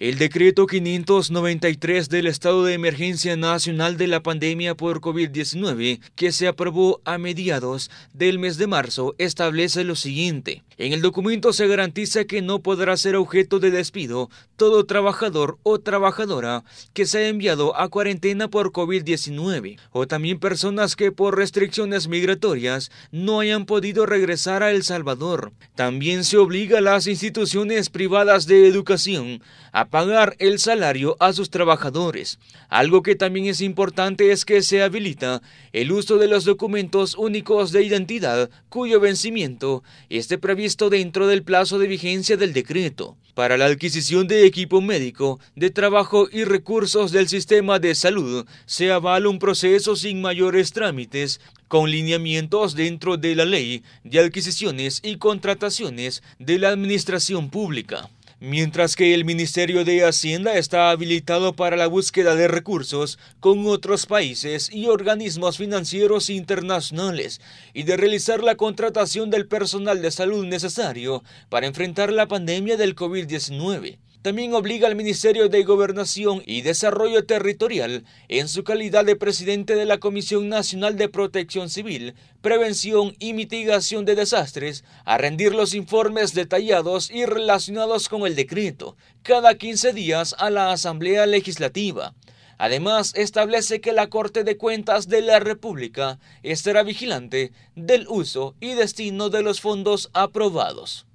El decreto 593 del estado de emergencia nacional de la pandemia por COVID-19, que se aprobó a mediados del mes de marzo, establece lo siguiente. En el documento se garantiza que no podrá ser objeto de despido todo trabajador o trabajadora que se sea enviado a cuarentena por COVID-19 o también personas que por restricciones migratorias no hayan podido regresar a El Salvador. También se obliga a las instituciones privadas de educación a pagar el salario a sus trabajadores. Algo que también es importante es que se habilita el uso de los documentos únicos de identidad cuyo vencimiento esté previsto dentro del plazo de vigencia del decreto para la adquisición de equipo médico, de trabajo y recursos del sistema de salud, se avala un proceso sin mayores trámites, con lineamientos dentro de la ley de adquisiciones y contrataciones de la administración pública mientras que el Ministerio de Hacienda está habilitado para la búsqueda de recursos con otros países y organismos financieros internacionales y de realizar la contratación del personal de salud necesario para enfrentar la pandemia del COVID-19 también obliga al Ministerio de Gobernación y Desarrollo Territorial, en su calidad de presidente de la Comisión Nacional de Protección Civil, Prevención y Mitigación de Desastres, a rendir los informes detallados y relacionados con el decreto cada 15 días a la Asamblea Legislativa. Además, establece que la Corte de Cuentas de la República estará vigilante del uso y destino de los fondos aprobados.